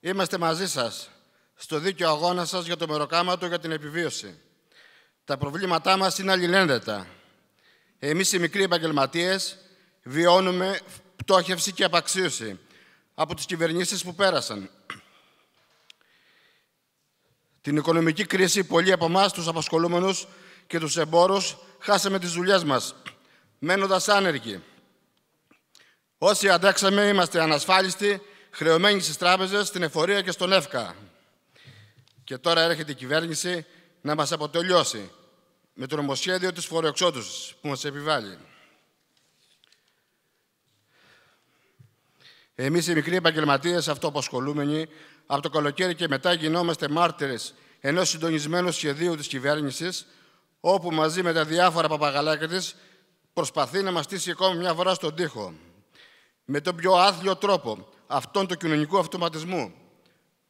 Είμαστε μαζί σας στο δίκαιο αγώνα σας για το μεροκάματο για την επιβίωση. Τα προβλήματά μας είναι αλληλένδετα. Εμείς οι μικροί επαγγελματίες βιώνουμε πτώχευση και απαξίωση από τις κυβερνήσεις που πέρασαν. Την οικονομική κρίση, πολλοί από εμάς, τους απασχολούμενους και τους εμπόρους, χάσαμε τις δουλειές μας, μένοντας άνεργοι. Όσοι αντέξαμε, είμαστε ανασφάλιστοι χρεωμένοι στις τράπεζες, στην εφορία και στον ΕΦΚΑ. Και τώρα έρχεται η κυβέρνηση να μας αποτελειώσει με το νομοσχέδιο της φορεοξότουσης που μας επιβάλλει. Εμείς οι μικροί επαγγελματίες αυτοαπασχολούμενοι από το καλοκαίρι και μετά γινόμαστε μάρτυρες ενός συντονισμένου σχεδίου της κυβέρνησης όπου μαζί με τα διάφορα παπαγαλάκια της προσπαθεί να μας στήσει ακόμη μια φορά στον τοίχο. Με τον πιο άθλιο τρόπο, αυτόν του κοινωνικού αυτοματισμού.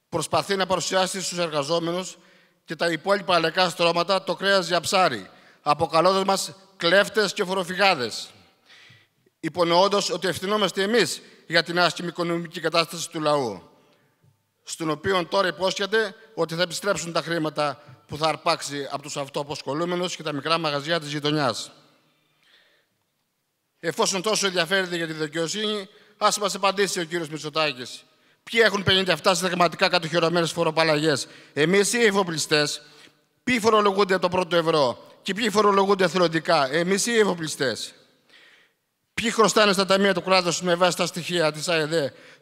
Προσπαθεί να παρουσιάσει στους εργαζόμενους και τα υπόλοιπα αλλακά στρώματα το κρέας για ψάρι, αποκαλώντας μας κλέφτες και φοροφυγάδες. Υπονοώντας ότι ευθυνόμαστε εμείς για την άσχημη οικονομική κατάσταση του λαού, στον οποίο τώρα υπόσχεται ότι θα επιστρέψουν τα χρήματα που θα αρπάξει από τους αυτοαποσχολούμενους και τα μικρά μαγαζιά της γειτονιάς. Εφόσον τόσο ενδιαφέρεται για τη δικαιοσύνη, ας μας απαντήσει ο κύριος Μητσοτάκης. Ποιοι έχουν 57 συνταγματικά κατοχυρωμένες φοροπαλλαγές. Εμείς ή οι εφοπλιστέ. Ποιοι φορολογούνται το πρώτο ευρώ και ποιοι φορολογούνται εθελοντικά. Εμείς οι εφοπλιστέ. Ποιοι χρωστάνε στα ταμεία του κράτους με βάση τα στοιχεία της ΑΕΔ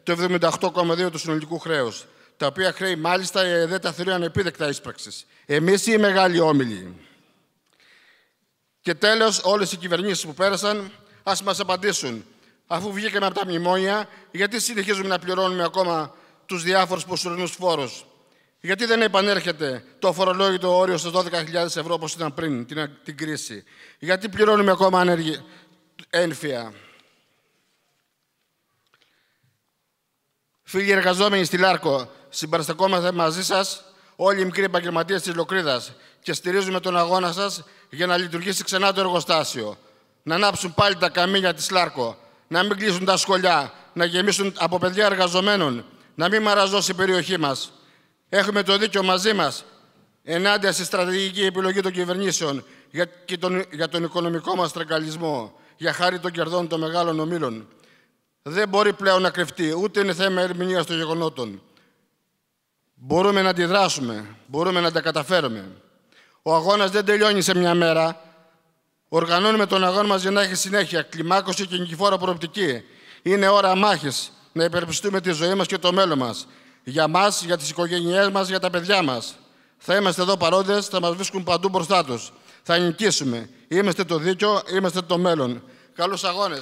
το 78,2 του συνολικού χρέους. Τα οποία χρέη μάλιστα η ΑΕΔ τα θεωρεί ανεπίδεκτα ίσπραξης. Εμείς οι μεγάλοι όμιλοι. Και τέλος, όλες οι κυβερνήσεις που πέρασαν, ας μας απαντήσουν αφού βγήκαμε από τα μνημόνια, γιατί συνεχίζουμε να πληρώνουμε ακόμα τους διάφορους ποσορινούς φόρους. Γιατί δεν επανέρχεται το φορολόγητο όριο στους 12.000 ευρώ όπως ήταν πριν την, την κρίση. Γιατί πληρώνουμε ακόμα ένφια. Φίλοι εργαζόμενοι στη Λάρκο, συμπαραστακόμαστε μαζί σας όλοι οι μικροί επαγγελματίες της Λοκρίδας, και στηρίζουμε τον αγώνα σας για να λειτουργήσει ξανά το εργοστάσιο. Να ανάψουν πάλι τα καμίνια της Λάρκο να μην κλείσουν τα σχολιά, να γεμίσουν από παιδιά εργαζομένων, να μην μαραζώσει η περιοχή μας. Έχουμε το δίκιο μαζί μας ενάντια στη στρατηγική επιλογή των κυβερνήσεων για, και τον, για τον οικονομικό μας τρεκαλισμό, για χάρη των κερδών των μεγάλων ομήλων. Δεν μπορεί πλέον να κρυφτεί, ούτε είναι θέμα ερμηνείας των γεγονότων. Μπορούμε να αντιδράσουμε, μπορούμε να τα καταφέρουμε. Ο αγώνας δεν τελειώνει σε μια μέρα, Οργανώνουμε τον αγώνα μας για να έχει συνέχεια, κλιμάκωση και νικηφόρα προοπτική. Είναι ώρα μάχης να υπερπιστούμε τη ζωή μας και το μέλλον μας. Για μας, για τις οικογένειές μας, για τα παιδιά μας. Θα είμαστε εδώ παρόντες, θα μας βρίσκουν παντού μπροστά τους. Θα νικήσουμε. Είμαστε το δίκιο, είμαστε το μέλλον. Καλούς αγώνες.